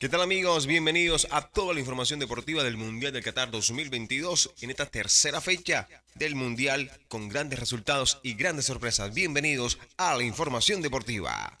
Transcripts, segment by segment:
¿Qué tal amigos? Bienvenidos a toda la información deportiva del Mundial del Qatar 2022 en esta tercera fecha del Mundial con grandes resultados y grandes sorpresas. Bienvenidos a la información deportiva.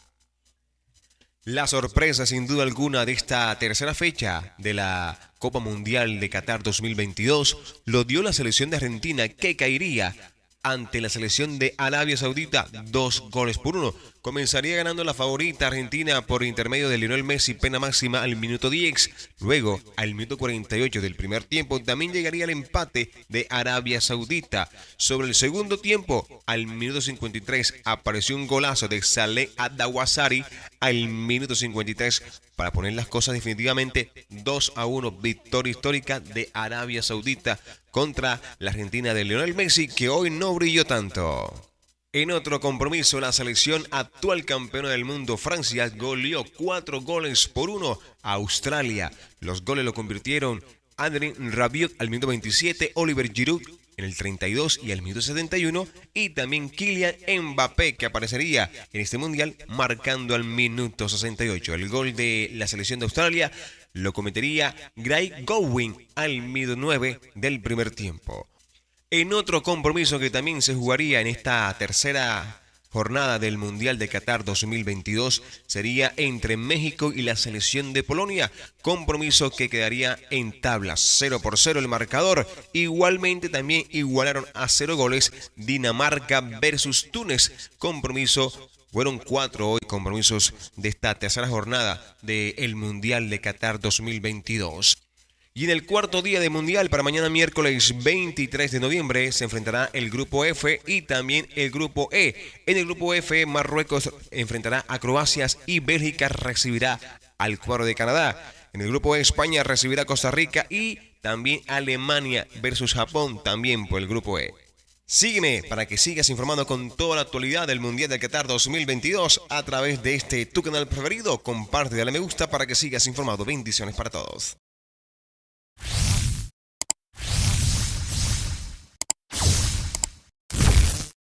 La sorpresa sin duda alguna de esta tercera fecha de la Copa Mundial de Qatar 2022 lo dio la selección de Argentina que caería ante la selección de Arabia Saudita dos goles por uno Comenzaría ganando la favorita Argentina por intermedio de Lionel Messi, pena máxima al minuto 10. Luego, al minuto 48 del primer tiempo, también llegaría el empate de Arabia Saudita. Sobre el segundo tiempo, al minuto 53, apareció un golazo de Saleh Adawasari al minuto 53 para poner las cosas definitivamente 2 a 1, victoria histórica de Arabia Saudita contra la Argentina de Lionel Messi, que hoy no brilló tanto. En otro compromiso, la selección actual campeona del mundo, Francia, goleó cuatro goles por uno a Australia. Los goles lo convirtieron Adrien Rabiot al minuto 27, Oliver Giroud en el 32 y al minuto 71, y también Kylian Mbappé, que aparecería en este mundial marcando al minuto 68. El gol de la selección de Australia lo cometería Gray Gowing al minuto 9 del primer tiempo. En otro compromiso que también se jugaría en esta tercera jornada del Mundial de Qatar 2022 sería entre México y la selección de Polonia, compromiso que quedaría en tablas 0 por 0 el marcador. Igualmente también igualaron a 0 goles Dinamarca versus Túnez, compromiso fueron cuatro hoy compromisos de esta tercera jornada del Mundial de Qatar 2022. Y en el cuarto día de Mundial, para mañana miércoles 23 de noviembre, se enfrentará el Grupo F y también el Grupo E. En el Grupo F, Marruecos enfrentará a Croacia y Bélgica recibirá al cuadro de Canadá. En el Grupo E, España recibirá a Costa Rica y también Alemania versus Japón, también por el Grupo E. Sígueme para que sigas informando con toda la actualidad del Mundial de Qatar 2022 a través de este tu canal preferido. Comparte, dale me gusta para que sigas informado. Bendiciones para todos.